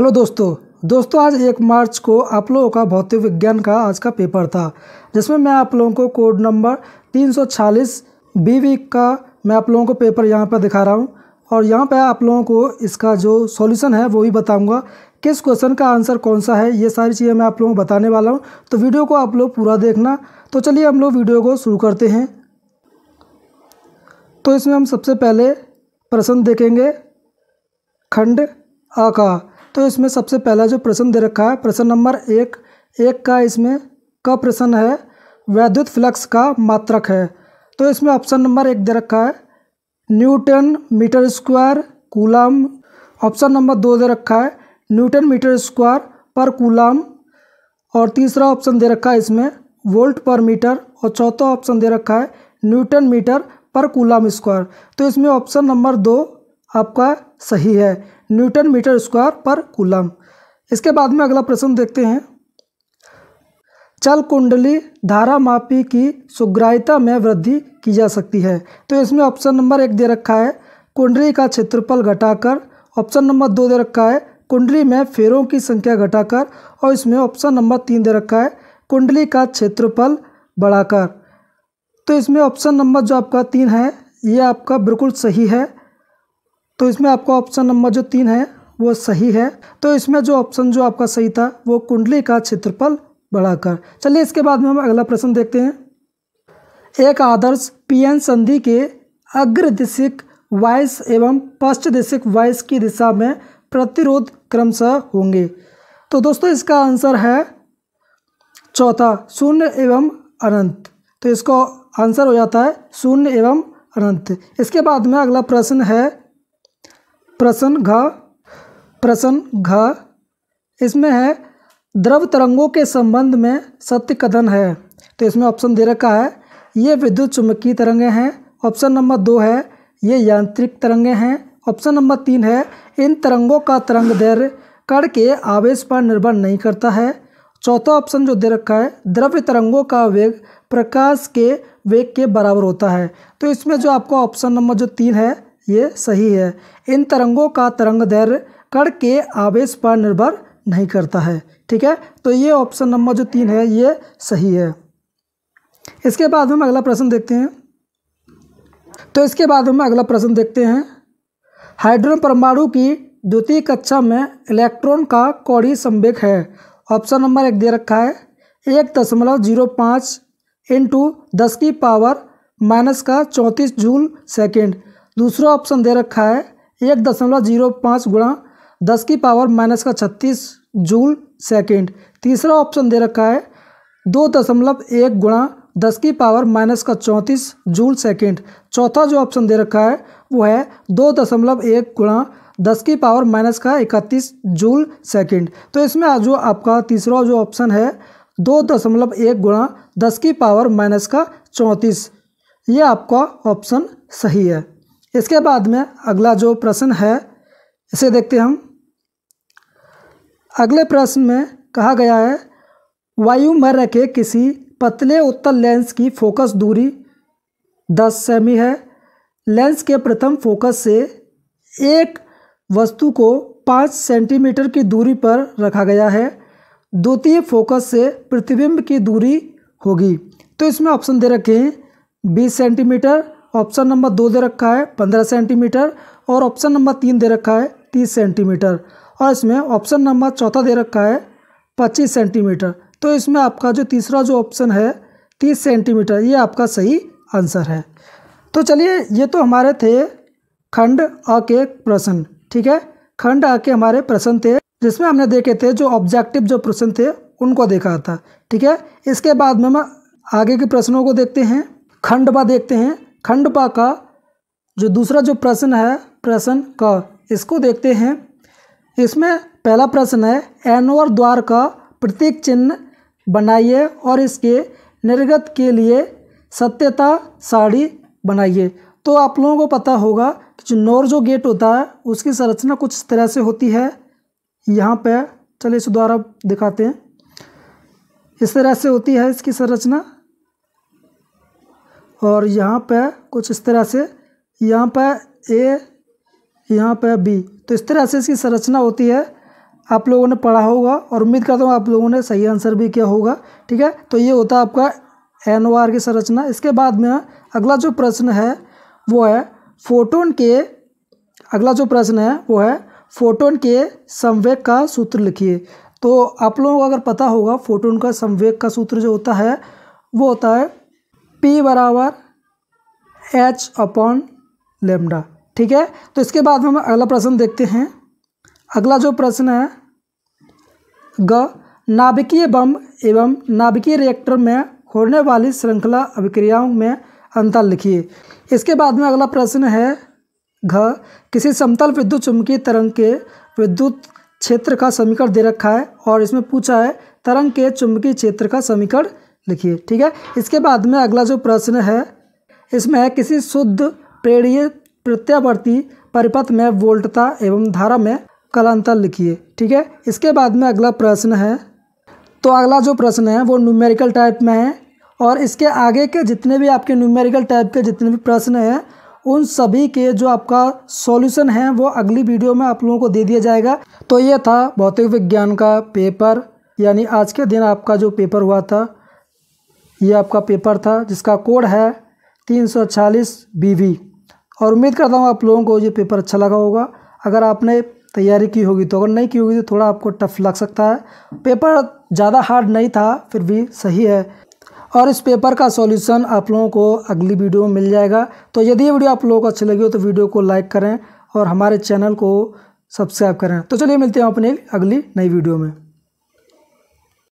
hello दोस्तों दोस्तों आज एक मार्च को आप लोगों का भौतिक विज्ञान का आज का पेपर था जिसमें मैं आप लोगों को कोड नंबर 340 बी वी का मैं आप लोगों को पेपर यहाँ पर दिखा रहा हूँ और यहाँ पर आप लोगों को इसका जो सॉल्यूशन है वो भी बताऊँगा किस क्वेश्चन का आंसर कौन सा है ये सारी चीज़ें मैं आप लोगों को बताने वाला हूँ तो वीडियो को आप लोग पूरा देखना तो चलिए हम लोग वीडियो को शुरू करते हैं तो इसमें हम सबसे पहले प्रश्न देखेंगे खंड आ का तो इसमें सबसे पहला जो प्रश्न दे रखा है प्रश्न नंबर एक एक का इसमें क प्रश्न है वैद्युत फ्लक्स का मात्रक है तो इसमें ऑप्शन नंबर एक दे रखा है newton metre square coulomb option number दो दे रखा है न्यूटन मीटर स्क्वायर पर कूलाम और तीसरा ऑप्शन दे रखा है इसमें वोल्ट पर मीटर और चौथा ऑप्शन दे रखा है न्यूटन मीटर पर कूलम स्क्वायर तो इसमें ऑप्शन नंबर दो आपका सही है न्यूटन मीटर स्क्वायर पर कूलम इसके बाद में अगला प्रश्न देखते हैं चल कुंडली धारा मापी की सुग्राहिता में वृद्धि की जा सकती है तो इसमें ऑप्शन नंबर एक दे रखा है कुंडली का क्षेत्रफल घटाकर ऑप्शन नंबर दो दे रखा है कुंडली में फेरों की संख्या घटाकर और इसमें ऑप्शन नंबर तीन दे रखा है कुंडली का क्षेत्रफल बढ़ाकर तो इसमें ऑप्शन नंबर जो आपका तीन है ये आपका बिल्कुल सही है तो इसमें आपका ऑप्शन नंबर जो तीन है वो सही है तो इसमें जो ऑप्शन जो आपका सही था वो कुंडली का क्षेत्रफल बढ़ाकर चलिए इसके बाद में हम अगला प्रश्न देखते हैं एक आदर्श पीएन संधि के अग्र दिशिक वायस एवं पश्च दिशिक वायस की दिशा में प्रतिरोध क्रमशः होंगे तो दोस्तों इसका आंसर है चौथा शून्य एवं अनंत तो इसको आंसर हो जाता है शून्य एवं अनंत इसके बाद में अगला प्रश्न है प्रसन्न घ प्रसन्न घ इसमें है द्रव तरंगों के संबंध में सत्य कथन है तो इसमें ऑप्शन दे रखा है ये विद्युत चुम्बकीय तरंगे हैं ऑप्शन नंबर दो है ये यांत्रिक तरंगे हैं ऑप्शन नंबर तीन है इन तरंगों का तरंग दैर्य कण के आवेश पर निर्भर नहीं करता है चौथा ऑप्शन जो दे रखा है द्रव्य तरंगों का वेग प्रकाश के वेग के बराबर होता है तो इसमें जो आपको ऑप्शन नंबर जो तीन है ये सही है इन तरंगों का तरंग दैर्य कण के आवेश पर निर्भर नहीं करता है ठीक है तो ये ऑप्शन नंबर जो तीन है ये सही है इसके बाद हम अगला प्रश्न देखते हैं तो इसके बाद हम अगला प्रश्न देखते हैं हाइड्रोजन परमाणु की द्वितीय कक्षा में इलेक्ट्रॉन का कौड़ी संवेक है ऑप्शन नंबर एक दे रखा है एक दशमलव जीरो पाँच इंटू दस की पावर माइनस का चौंतीस जूल सेकेंड दूसरा ऑप्शन दे रखा है एक दशमलव जीरो पाँच गुणा दस की पावर माइनस का छत्तीस जूल सेकेंड तीसरा ऑप्शन दे रखा है दो दशमलव एक गुणा दस की पावर माइनस का चौंतीस जूल सेकेंड चौथा जो ऑप्शन दे रखा है वो है दो दशमलव एक गुणा दस की पावर माइनस का इकतीस जूल सेकेंड तो इसमें जो आपका तीसरा जो ऑप्शन है दो दशमलव एक गुणा दस की पावर माइनस का चौंतीस ये आपका ऑप्शन सही है इसके बाद में अगला जो प्रश्न है इसे देखते हम अगले प्रश्न में कहा गया है वायुमर के किसी पतले उत्तल लेंस की फोकस दूरी 10 सेमी है लेंस के प्रथम फोकस से एक वस्तु को 5 सेंटीमीटर की दूरी पर रखा गया है द्वितीय फोकस से प्रतिबिंब की दूरी होगी तो इसमें ऑप्शन दे रखे हैं 20 सेंटीमीटर ऑप्शन नंबर दो दे रखा है पंद्रह सेंटीमीटर और ऑप्शन नंबर तीन दे रखा है तीस सेंटीमीटर और इसमें ऑप्शन नंबर चौथा दे रखा है पच्चीस सेंटीमीटर तो इसमें आपका जो तीसरा जो ऑप्शन है तीस सेंटीमीटर ये आपका सही आंसर है तो चलिए ये तो हमारे थे खंड अ के प्रश्न ठीक है खंड अ के हमारे प्रश्न थे जिसमें हमने देखे थे जो ऑब्जेक्टिव जो प्रश्न थे उनको देखा था ठीक है इसके बाद में हम आगे के प्रश्नों को देखते हैं खंड ब देखते हैं खंडपा का जो दूसरा जो प्रश्न है प्रश्न का इसको देखते हैं इसमें पहला प्रश्न है एनोर द्वार का प्रतीक चिन्ह बनाइए और इसके निर्गत के लिए सत्यता साड़ी बनाइए तो आप लोगों को पता होगा कि जो नोर जो गेट होता है उसकी संरचना कुछ तरह से होती है यहाँ पे चलिए इस द्वारा दिखाते हैं इस तरह से होती है इसकी संरचना और यहाँ पे कुछ इस तरह से यहाँ पे ए यहाँ पे बी तो इस तरह से इसकी संरचना होती है आप लोगों ने पढ़ा होगा और उम्मीद करता हूँ आप लोगों ने सही आंसर भी किया होगा ठीक है तो ये होता है आपका एन ओ आर की संरचना इसके बाद में अगला जो प्रश्न है वो है फोटोन के अगला जो प्रश्न है वो है फोटोन के संवेग का सूत्र लिखिए तो आप लोगों को अगर पता होगा फोटोन का संवेग का सूत्र जो होता है वो होता है पी बराबर एच अपॉन लेमडा ठीक है तो इसके बाद हम अगला प्रश्न देखते हैं अगला जो प्रश्न है ग नाभिकीय बम एवं नाभिकीय रिएक्टर में होने वाली श्रृंखला अभिक्रियाओं में अंतर लिखिए इसके बाद में अगला प्रश्न है घ किसी समतल विद्युत चुंबकीय तरंग के विद्युत क्षेत्र का समीकरण दे रखा है और इसमें पूछा है तरंग के चुंबकीय क्षेत्र का समीकरण लिखिए ठीक है इसके बाद में अगला जो प्रश्न है इसमें है किसी शुद्ध प्रेरणीय प्रत्यावर्ती परिपथ में वोल्टता एवं धारा में कलांतर लिखिए ठीक है इसके बाद में अगला प्रश्न है तो अगला जो प्रश्न है वो न्यूमेरिकल टाइप में है और इसके आगे के जितने भी आपके न्यूमेरिकल टाइप के जितने भी प्रश्न हैं उन सभी के जो आपका सॉल्यूशन है वो अगली वीडियो में आप लोगों को दे दिया जाएगा तो ये था भौतिक विज्ञान का पेपर यानी आज के दिन आपका जो पेपर हुआ था ये आपका पेपर था जिसका कोड है तीन सौ चालीस बी वी और उम्मीद करता हूँ आप लोगों को ये पेपर अच्छा लगा होगा अगर आपने तैयारी की होगी तो अगर नहीं की होगी तो थोड़ा आपको टफ लग सकता है पेपर ज़्यादा हार्ड नहीं था फिर भी सही है और इस पेपर का सॉल्यूशन आप लोगों को अगली वीडियो में मिल जाएगा तो यदि ये वीडियो आप लोगों को अच्छी लगी हो तो वीडियो को लाइक करें और हमारे चैनल को सब्सक्राइब करें तो चलिए मिलते हैं अपने अगली नई वीडियो में